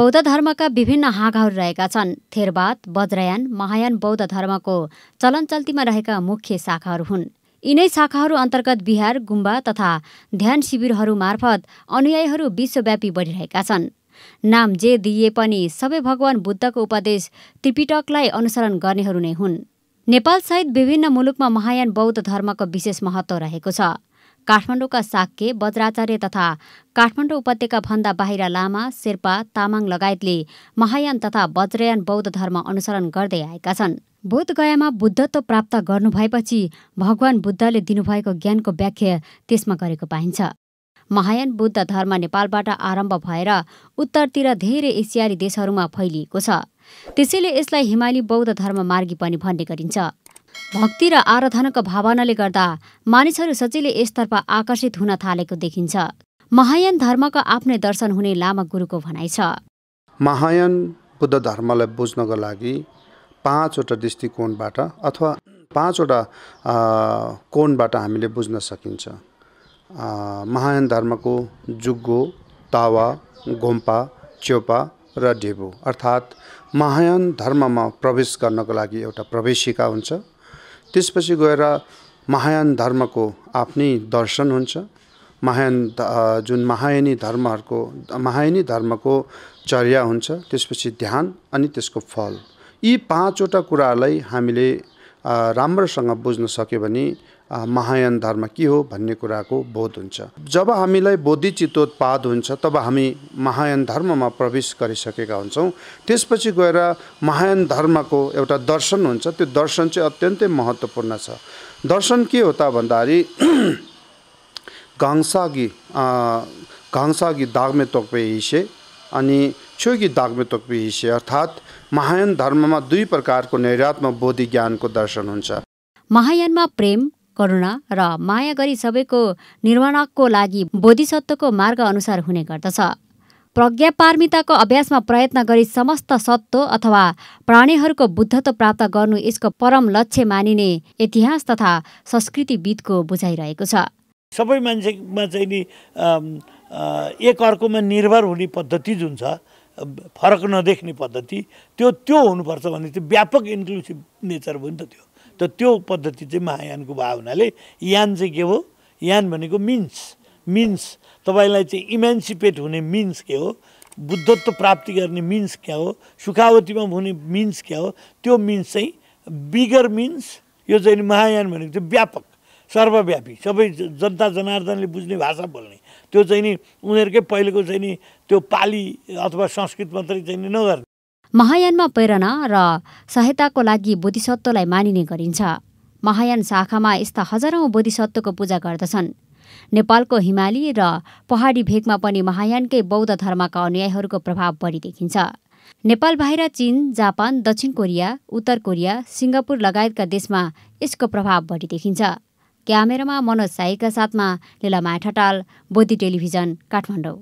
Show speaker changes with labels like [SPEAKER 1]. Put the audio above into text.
[SPEAKER 1] बौद्ध धर्मका विभिन्न हाँगाहरू रहेका छन् थेरवाद बज्रयान महायान बौद्ध धर्मको चलनचल्तीमा रहेका मुख्य शाखाहरू हुन् यिनै शाखाहरू अन्तर्गत बिहार गुम्बा तथा ध्यान शिविरहरू मार्फत अनुयायीहरू विश्वव्यापी बढिरहेका छन् नाम जे दिइए पनि सबै भगवान बुद्धको उपदेश त्रिपिटकलाई अनुसरण गर्नेहरू नै हुन् नेपालसहित विभिन्न मुलुकमा महायान बौद्ध धर्मको विशेष महत्त्व रहेको छ काठमाडौँका साक्के बज्राचार्य तथा काठमाडौँ भन्दा बाहिर लामा शेर्पा तामाङ लगायतले महायान तथा वज्रयान बौद्ध धर्म अनुसरण गर्दै आएका छन् बोधगयामा बुद्धत्व प्राप्त गर्नुभएपछि भगवान बुद्धले दिनुभएको ज्ञानको व्याख्या त्यसमा गरेको पाइन्छ महायान बुद्ध धर्म नेपालबाट आरम्भ भएर उत्तरतिर धेरै एसियाली देशहरूमा फैलिएको छ त्यसैले यसलाई हिमाली बौद्ध धर्म मार्गी पनि भन्ने गरिन्छ भक्ति र आराधनाको भावनाले गर्दा मानिसहरू सजिलै यसतर्फ आकर्षित हुन थालेको देखिन्छ महायान धर्मको आफ्नै दर्शन हुने लामा गुरुको भनाइ छ
[SPEAKER 2] महायान बुद्ध धर्मलाई बुझ्नको लागि पाँचवटा दृष्टिकोणबाट अथवा पाँचवटा कोणबाट हामीले बुझ्न सकिन्छ महायान धर्मको जुग्गो तावा गोम्पा च्योपा र ढेबु अर्थात् महायान धर्ममा प्रवेश गर्नको लागि एउटा प्रवेशिका हुन्छ त्यसपछि गएर महायान धर्मको आफ्नै दर्शन हुन्छ महायान जुन महायनी धर्महरूको महायनी धर्मको चर्या हुन्छ त्यसपछि ध्यान अनि त्यसको फल यी पाँचवटा कुराहरूलाई हामीले राम्रोसँग बुझ्न सक्यो भने महायान धर्म के हो भन्ने कुराको बोध हुन्छ जब हामीलाई बोधिचित्तोत्पाद हुन्छ तब हामी महायान धर्ममा प्रवेश गरिसकेका हुन्छौँ त्यसपछि गएर महायान धर्मको एउटा दर्शन हुन्छ त्यो दर्शन चाहिँ अत्यन्तै महत्त्वपूर्ण छ दर्शन के हो त भन्दाखेरि घङसागी घङसागी दाग्मे तोक्पे हिसे अनि छोगी दाग्मे तोक्पे हिसे अर्थात् महायान धर्ममा दुई प्रकारको नैरात्म बोधि ज्ञानको दर्शन हुन्छ
[SPEAKER 1] महायानमा प्रेम करुणा र माया गरी सबैको निर्माणको लागि बोधिसत्वको मार्ग अनुसार हुने गर्दछ प्रज्ञा प्रज्ञापार्मिताको अभ्यासमा प्रयत्न गरी समस्त सत्व अथवा प्राणीहरूको बुद्धत्व प्राप्त गर्नु यसको परम लक्ष्य मानिने इतिहास तथा संस्कृतिविदको बुझाइरहेको छ
[SPEAKER 3] सबै मान्छेमा चाहिँ नि एक अर्कोमा निर्भर हुने पद्धति जुन छ फरक नदेख्ने पद्धति त्यो त्यो हुनुपर्छ भने त्यो व्यापक इन्क्लुसिभ नेचर हो नि त त्यो त त्यो पद्धति चाहिँ महायानको भावनाले यान चाहिँ के हो यान भनेको मिन्स मिन्स तपाईँलाई चाहिँ इमेन्सिपेट हुने मिन्स के हो बुद्धत्व प्राप्ति गर्ने मिन्स क्या हो सुखावतीमा हुने मिन्स क्या हो त्यो मिन्स चाहिँ बिगर मिन्स यो चाहिँ महायान भनेको चाहिँ व्यापक सर्वव्यापी सबै जनता जनार्दनले बुझ्ने भाषा बोल्ने त्यो चाहिँ नि उनीहरूकै पहिलेको चाहिँ नि त्यो पाली अथवा संस्कृत मात्रै चाहिँ नि नगर्ने
[SPEAKER 1] महायानमा प्रेरणा र सहायताको लागि बोधिसत्वलाई मानिने गरिन्छ महायान शाखामा यस्ता हजारौँ बोधिसत्वको पूजा गर्दछन् नेपालको हिमाली र पहाडी भेगमा पनि महायानकै बौद्ध धर्मका अनुयायीहरूको प्रभाव बढी देखिन्छ नेपाल बाहिर चीन जापान दक्षिण कोरिया उत्तर कोरिया सिङ्गापुर लगायतका देशमा यसको प्रभाव बढी देखिन्छ क्यामेरामा मनोज साईका साथमा लीला ठटाल बोधी टेलिभिजन काठमाडौँ